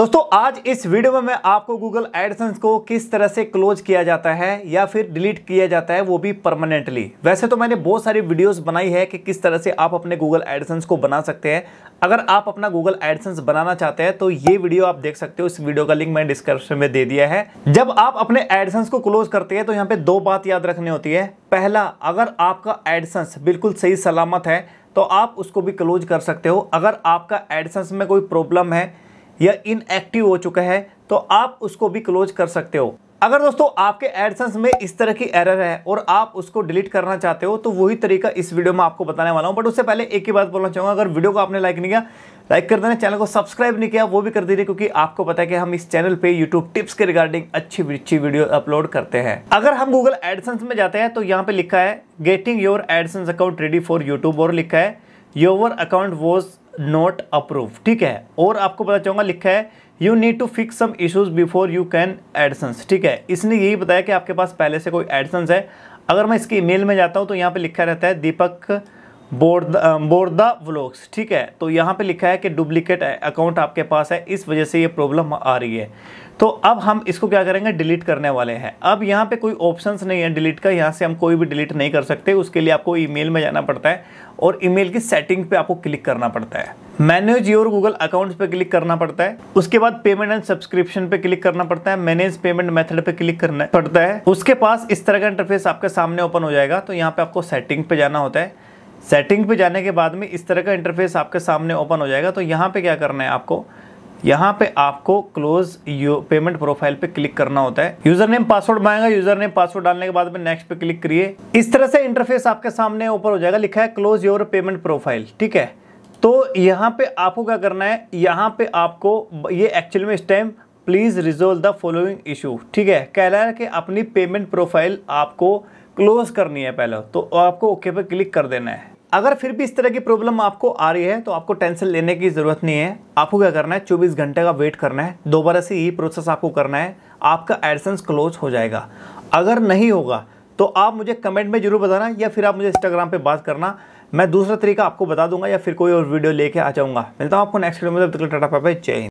दोस्तों आज इस वीडियो में मैं आपको गूगल एडसन्स को किस तरह से क्लोज किया जाता है या फिर डिलीट किया जाता है वो भी परमानेंटली वैसे तो मैंने बहुत सारी वीडियोस बनाई है कि किस तरह से आप अपने गूगल एडसन्स को बना सकते हैं अगर आप अपना गूगल एडसन्स बनाना चाहते हैं तो ये वीडियो आप देख सकते हो इस वीडियो का लिंक मैंने डिस्क्रिप्शन में दे दिया है जब आप अपने एडसन्स को क्लोज करते हैं तो यहाँ पे दो बात याद रखनी होती है पहला अगर आपका एडसन्स बिल्कुल सही सलामत है तो आप उसको भी क्लोज कर सकते हो अगर आपका एडसन्स में कोई प्रॉब्लम है या इनएक्टिव हो चुका है तो आप उसको भी क्लोज कर सकते हो अगर दोस्तों आपके एडसन्स में इस तरह की एरर है और आप उसको डिलीट करना चाहते हो तो वही तरीका इस वीडियो में आपको बताने वाला हूं बट उससे पहले एक ही बात बोलना चाहूंगा अगर वीडियो को आपने लाइक नहीं किया लाइक कर देना चैनल को सब्सक्राइब नहीं किया वो भी कर दीजिए क्योंकि आपको पता है कि हम इस चैनल पे यूट्यूब टिप्स के रिगार्डिंग अच्छी अच्छी वीडियो अपलोड करते हैं अगर हम गूगल एडसन्स में जाते हैं तो यहाँ पे लिखा है getting your AdSense account ready for YouTube और लिखा है your account was not approve ठीक है और आपको पता चाहूँगा लिखा है you need to fix some issues before you can AdSense ठीक है इसने यही बताया कि आपके पास पहले से कोई एडसन्स है अगर मैं इसके ईमेल में जाता हूँ तो यहाँ पे लिखा रहता है Deepak board board the vlogs ठीक है तो यहाँ पे लिखा है कि डुप्लीकेट अकाउंट आपके पास है इस वजह से ये प्रॉब्लम आ रही है तो अब हम इसको क्या करेंगे डिलीट करने वाले हैं अब यहाँ पे कोई ऑप्शंस नहीं है डिलीट का यहाँ से हम कोई भी डिलीट नहीं कर सकते उसके लिए आपको ईमेल में जाना पड़ता है और ईमेल की सेटिंग पे आपको क्लिक करना पड़ता है मैनेज योर गूगल अकाउंट्स पे क्लिक करना पड़ता है उसके बाद पेमेंट एंड सब्सक्रिप्शन पे क्लिक करना पड़ता है मैनेज पेमेंट मेथड पे क्लिक करना पड़ता है उसके पास इस तरह का इंटरफेस आपके सामने ओपन हो जाएगा तो यहाँ पे आपको सेटिंग पे जाना होता है सेटिंग पे जाने के बाद में इस तरह का इंटरफेस आपके सामने ओपन हो जाएगा तो यहाँ पे क्या करना है आपको यहाँ पे आपको क्लोज पेमेंट प्रोफाइल पे क्लिक करना होता है यूजर नेम पासवर्ड मांगेगा यूजर नेम पासवर्ड डालने के बाद में नेक्स्ट पे क्लिक करिए इस तरह से इंटरफेस आपके सामने ऊपर हो जाएगा लिखा है क्लोज योर पेमेंट प्रोफाइल ठीक है तो यहाँ पे आपको क्या करना है यहाँ पे आपको ये एक्चुअल में इस time please resolve the following issue ठीक है कह रहा है कि अपनी पेमेंट प्रोफाइल आपको क्लोज करनी है पहले तो आपको ओके पर क्लिक कर देना है अगर फिर भी इस तरह की प्रॉब्लम आपको आ रही है तो आपको टेंशन लेने की ज़रूरत नहीं है आपको क्या करना है चौबीस घंटे का वेट करना है दोबारा से यही प्रोसेस आपको करना है आपका एडसेंस क्लोज हो जाएगा अगर नहीं होगा तो आप मुझे कमेंट में ज़रूर बताना या फिर आप मुझे इंस्टाग्राम पर बात करना मैं दूसरा तरीका आपको बता दूंगा या फिर कोई और वीडियो लेके आ जाऊंगा मिलता हूँ आपको नेक्स्ट वीडियो में टाटा पापा जय हिंद